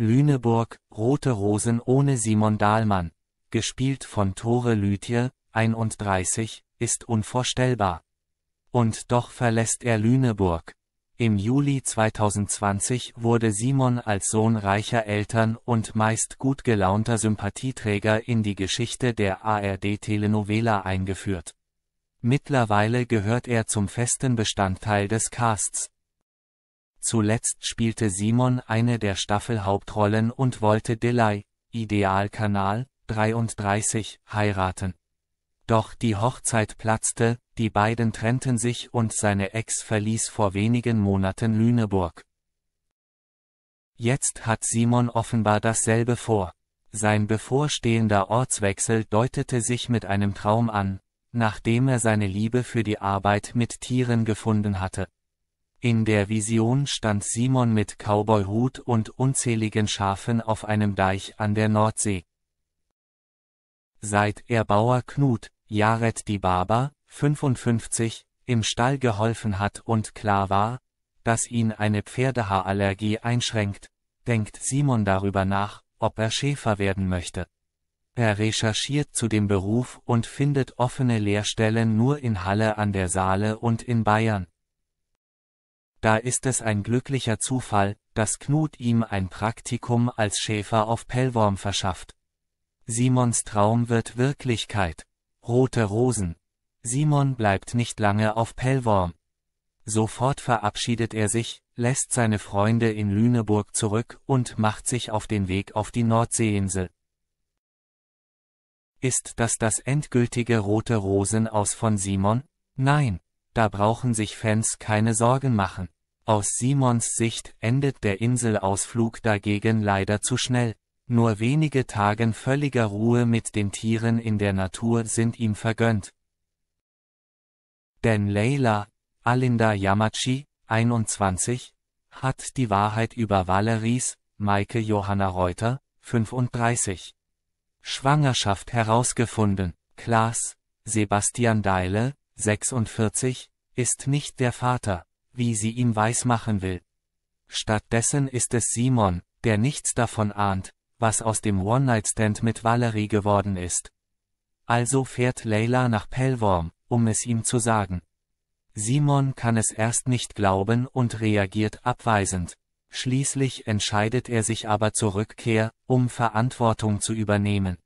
Lüneburg, Rote Rosen ohne Simon Dahlmann, gespielt von Tore Lütje, 31, ist unvorstellbar. Und doch verlässt er Lüneburg. Im Juli 2020 wurde Simon als Sohn reicher Eltern und meist gut gelaunter Sympathieträger in die Geschichte der ARD-Telenovela eingeführt. Mittlerweile gehört er zum festen Bestandteil des Casts. Zuletzt spielte Simon eine der Staffelhauptrollen und wollte Delay, Idealkanal, 33, heiraten. Doch die Hochzeit platzte, die beiden trennten sich und seine Ex verließ vor wenigen Monaten Lüneburg. Jetzt hat Simon offenbar dasselbe vor. Sein bevorstehender Ortswechsel deutete sich mit einem Traum an, nachdem er seine Liebe für die Arbeit mit Tieren gefunden hatte. In der Vision stand Simon mit Cowboyhut und unzähligen Schafen auf einem Deich an der Nordsee. Seit er Bauer Knut, Jared die Barber, 55, im Stall geholfen hat und klar war, dass ihn eine Pferdehaarallergie einschränkt, denkt Simon darüber nach, ob er Schäfer werden möchte. Er recherchiert zu dem Beruf und findet offene Lehrstellen nur in Halle an der Saale und in Bayern da ist es ein glücklicher Zufall, dass Knut ihm ein Praktikum als Schäfer auf Pellworm verschafft. Simons Traum wird Wirklichkeit. Rote Rosen. Simon bleibt nicht lange auf Pellworm. Sofort verabschiedet er sich, lässt seine Freunde in Lüneburg zurück und macht sich auf den Weg auf die Nordseeinsel. Ist das das endgültige Rote Rosen aus von Simon? Nein da brauchen sich Fans keine Sorgen machen. Aus Simons Sicht endet der Inselausflug dagegen leider zu schnell. Nur wenige Tagen völliger Ruhe mit den Tieren in der Natur sind ihm vergönnt. Denn Leila, Alinda Yamachi, 21, hat die Wahrheit über Valeries, Maike Johanna Reuter, 35. Schwangerschaft herausgefunden. Klaas, Sebastian Deile, 46, ist nicht der Vater, wie sie ihm weismachen will. Stattdessen ist es Simon, der nichts davon ahnt, was aus dem One-Night-Stand mit Valerie geworden ist. Also fährt Leila nach Pellworm, um es ihm zu sagen. Simon kann es erst nicht glauben und reagiert abweisend. Schließlich entscheidet er sich aber zur Rückkehr, um Verantwortung zu übernehmen.